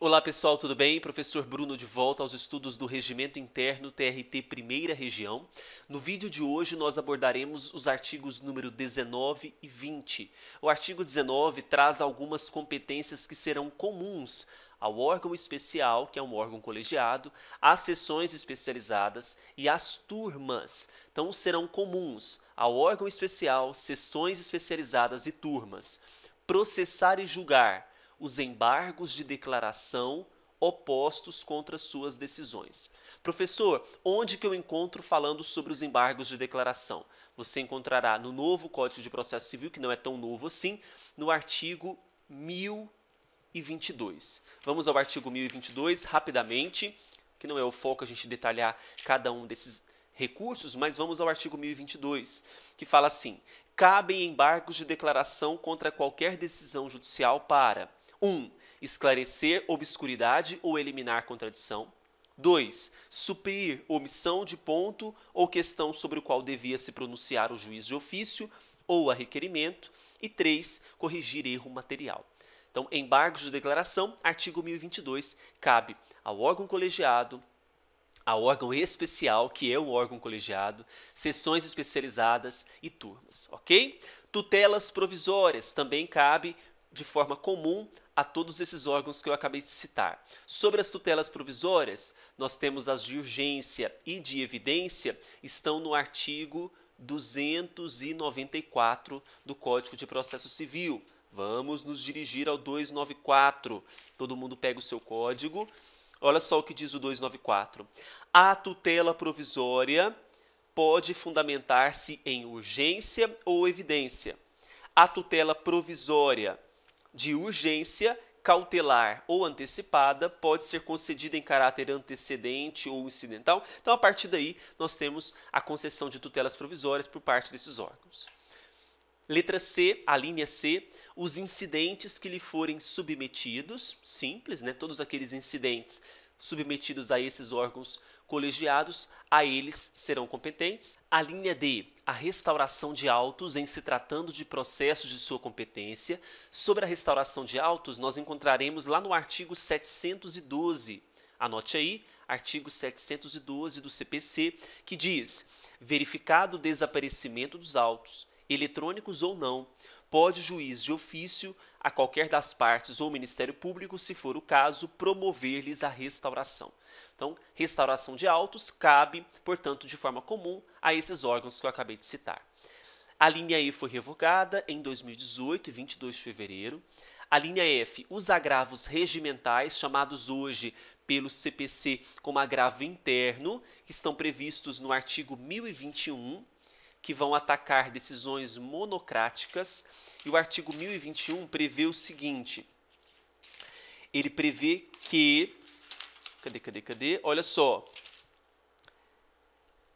Olá pessoal, tudo bem? Professor Bruno de volta aos estudos do Regimento Interno TRT Primeira Região. No vídeo de hoje nós abordaremos os artigos número 19 e 20. O artigo 19 traz algumas competências que serão comuns ao órgão especial, que é um órgão colegiado, às sessões especializadas e às turmas. Então serão comuns ao órgão especial, sessões especializadas e turmas. Processar e julgar os embargos de declaração opostos contra suas decisões. Professor, onde que eu encontro falando sobre os embargos de declaração? Você encontrará no novo Código de Processo Civil, que não é tão novo assim, no artigo 1022. Vamos ao artigo 1022 rapidamente, que não é o foco a gente detalhar cada um desses recursos, mas vamos ao artigo 1022, que fala assim: cabem embargos de declaração contra qualquer decisão judicial para 1. Esclarecer obscuridade ou eliminar contradição. 2. Suprir omissão de ponto ou questão sobre o qual devia se pronunciar o juiz de ofício ou a requerimento. E 3. Corrigir erro material. Então, embargos de declaração, artigo 1022, cabe ao órgão colegiado, ao órgão especial, que é o órgão colegiado, sessões especializadas e turmas, ok? Tutelas provisórias também cabe de forma comum a todos esses órgãos que eu acabei de citar. Sobre as tutelas provisórias, nós temos as de urgência e de evidência, estão no artigo 294 do Código de Processo Civil. Vamos nos dirigir ao 294. Todo mundo pega o seu código. Olha só o que diz o 294. A tutela provisória pode fundamentar-se em urgência ou evidência. A tutela provisória de urgência cautelar ou antecipada pode ser concedida em caráter antecedente ou incidental. Então, a partir daí, nós temos a concessão de tutelas provisórias por parte desses órgãos. Letra C, a linha C, os incidentes que lhe forem submetidos, simples, né? Todos aqueles incidentes submetidos a esses órgãos colegiados, a eles serão competentes. A linha D, a restauração de autos em se tratando de processos de sua competência. Sobre a restauração de autos, nós encontraremos lá no artigo 712. Anote aí, artigo 712 do CPC, que diz: verificado o desaparecimento dos autos, eletrônicos ou não, pode o juiz de ofício a qualquer das partes ou Ministério Público, se for o caso, promover-lhes a restauração. Então, restauração de autos cabe, portanto, de forma comum a esses órgãos que eu acabei de citar. A linha E foi revogada em 2018, 22 de fevereiro. A linha F, os agravos regimentais, chamados hoje pelo CPC como agravo interno, que estão previstos no artigo 1021 que vão atacar decisões monocráticas. E o artigo 1021 prevê o seguinte: ele prevê que. Cadê, cadê, cadê? Olha só.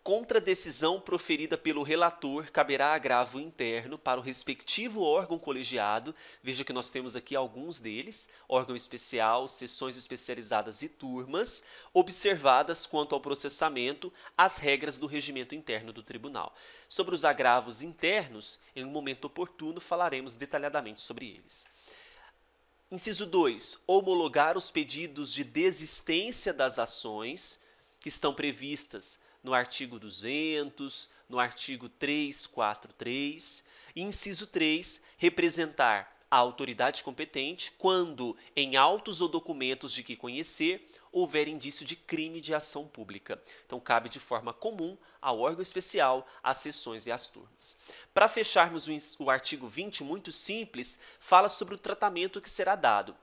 Contra a decisão proferida pelo relator, caberá agravo interno para o respectivo órgão colegiado. Veja que nós temos aqui alguns deles: órgão especial, sessões especializadas e turmas, observadas quanto ao processamento as regras do regimento interno do tribunal. Sobre os agravos internos, em um momento oportuno falaremos detalhadamente sobre eles. Inciso 2. Homologar os pedidos de desistência das ações que estão previstas no artigo 200, no artigo 343. Inciso 3, representar a autoridade competente quando, em autos ou documentos de que conhecer, houver indício de crime de ação pública. Então, cabe de forma comum ao órgão especial, às sessões e às turmas. Para fecharmos o artigo 20, muito simples, fala sobre o tratamento que será dado.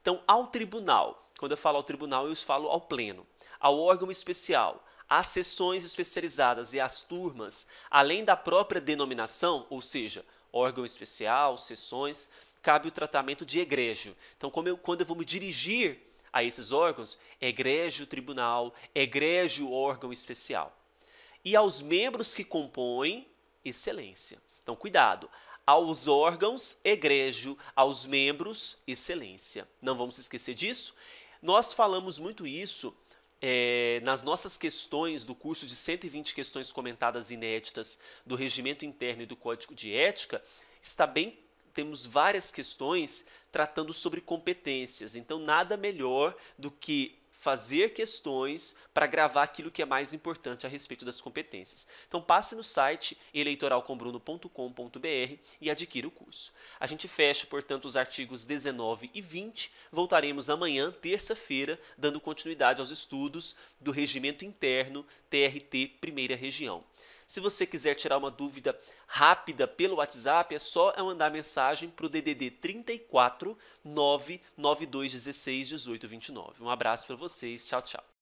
Então, ao tribunal, quando eu falo ao tribunal, eu falo ao pleno, ao órgão especial, as sessões especializadas e as turmas, além da própria denominação, ou seja, órgão especial, sessões, cabe o tratamento de egrégio. Então, eu, quando eu vou me dirigir a esses órgãos, egrégio tribunal, egrégio órgão especial. E aos membros que compõem, excelência. Então, cuidado. Aos órgãos, egrégio. aos membros, excelência. Não vamos esquecer disso? Nós falamos muito isso é, nas nossas questões do curso de 120 questões comentadas inéditas do Regimento Interno e do Código de Ética, está bem temos várias questões tratando sobre competências. Então, nada melhor do que fazer questões para gravar aquilo que é mais importante a respeito das competências. Então passe no site eleitoralcombruno.com.br e adquira o curso. A gente fecha, portanto, os artigos 19 e 20. Voltaremos amanhã, terça-feira, dando continuidade aos estudos do Regimento Interno TRT Primeira Região. Se você quiser tirar uma dúvida rápida pelo WhatsApp, é só mandar mensagem para o DDD 34 99216 1829. Um abraço para vocês, tchau, tchau.